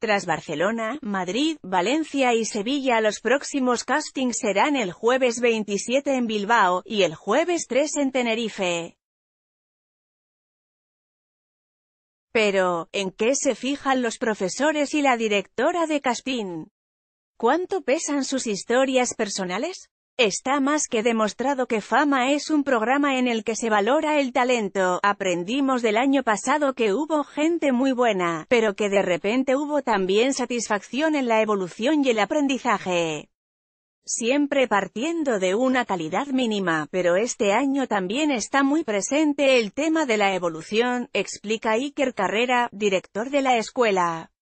tras Barcelona, Madrid, Valencia y Sevilla los próximos castings serán el jueves 27 en Bilbao, y el jueves 3 en Tenerife. Pero, ¿en qué se fijan los profesores y la directora de casting? ¿Cuánto pesan sus historias personales? Está más que demostrado que Fama es un programa en el que se valora el talento. Aprendimos del año pasado que hubo gente muy buena, pero que de repente hubo también satisfacción en la evolución y el aprendizaje. Siempre partiendo de una calidad mínima, pero este año también está muy presente el tema de la evolución, explica Iker Carrera, director de la escuela.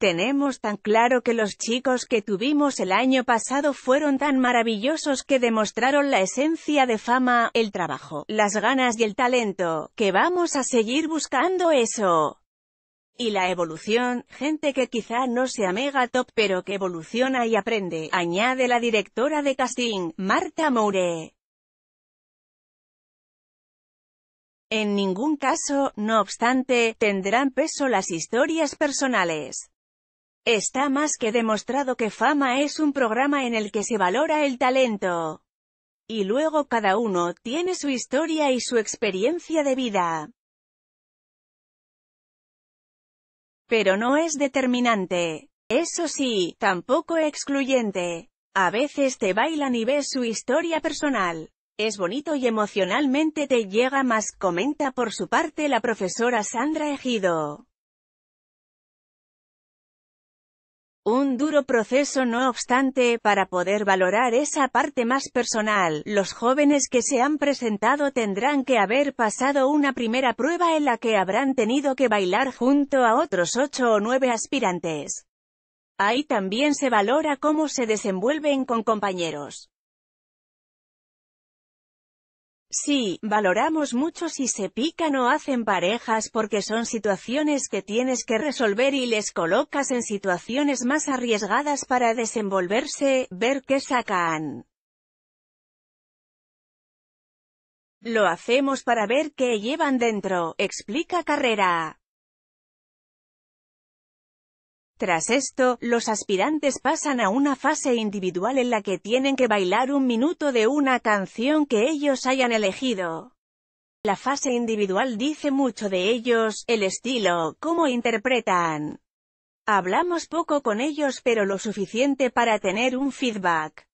Tenemos tan claro que los chicos que tuvimos el año pasado fueron tan maravillosos que demostraron la esencia de fama, el trabajo, las ganas y el talento, que vamos a seguir buscando eso y la evolución, gente que quizá no sea mega top pero que evoluciona y aprende, añade la directora de casting, Marta Moure. En ningún caso, no obstante, tendrán peso las historias personales. Está más que demostrado que Fama es un programa en el que se valora el talento. Y luego cada uno tiene su historia y su experiencia de vida. Pero no es determinante. Eso sí, tampoco excluyente. A veces te bailan y ves su historia personal. Es bonito y emocionalmente te llega más, comenta por su parte la profesora Sandra Ejido. Un duro proceso no obstante, para poder valorar esa parte más personal, los jóvenes que se han presentado tendrán que haber pasado una primera prueba en la que habrán tenido que bailar junto a otros ocho o nueve aspirantes. Ahí también se valora cómo se desenvuelven con compañeros. Sí, valoramos mucho si se pican o hacen parejas porque son situaciones que tienes que resolver y les colocas en situaciones más arriesgadas para desenvolverse, ver qué sacan. Lo hacemos para ver qué llevan dentro, explica Carrera. Tras esto, los aspirantes pasan a una fase individual en la que tienen que bailar un minuto de una canción que ellos hayan elegido. La fase individual dice mucho de ellos, el estilo, cómo interpretan. Hablamos poco con ellos pero lo suficiente para tener un feedback.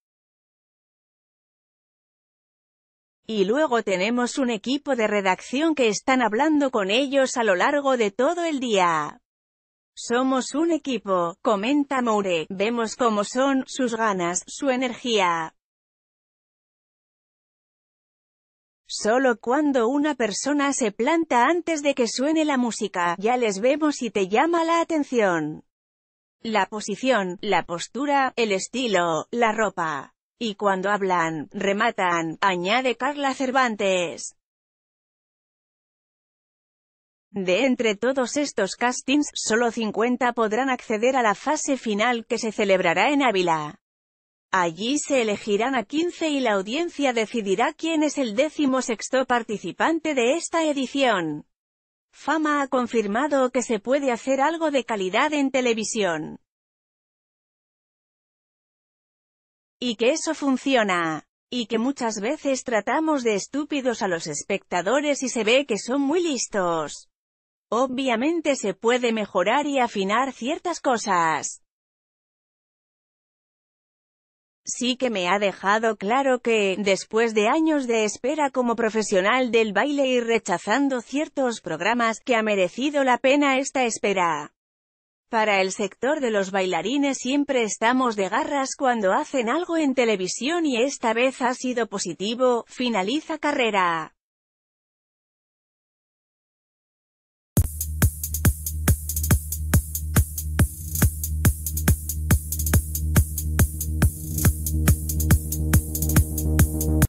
Y luego tenemos un equipo de redacción que están hablando con ellos a lo largo de todo el día. Somos un equipo, comenta Moure, vemos cómo son, sus ganas, su energía. Solo cuando una persona se planta antes de que suene la música, ya les vemos y te llama la atención. La posición, la postura, el estilo, la ropa. Y cuando hablan, rematan, añade Carla Cervantes. De entre todos estos castings, solo 50 podrán acceder a la fase final que se celebrará en Ávila. Allí se elegirán a 15 y la audiencia decidirá quién es el décimo sexto participante de esta edición. Fama ha confirmado que se puede hacer algo de calidad en televisión. Y que eso funciona. Y que muchas veces tratamos de estúpidos a los espectadores y se ve que son muy listos. Obviamente se puede mejorar y afinar ciertas cosas. Sí que me ha dejado claro que, después de años de espera como profesional del baile y rechazando ciertos programas, que ha merecido la pena esta espera. Para el sector de los bailarines siempre estamos de garras cuando hacen algo en televisión y esta vez ha sido positivo, finaliza carrera.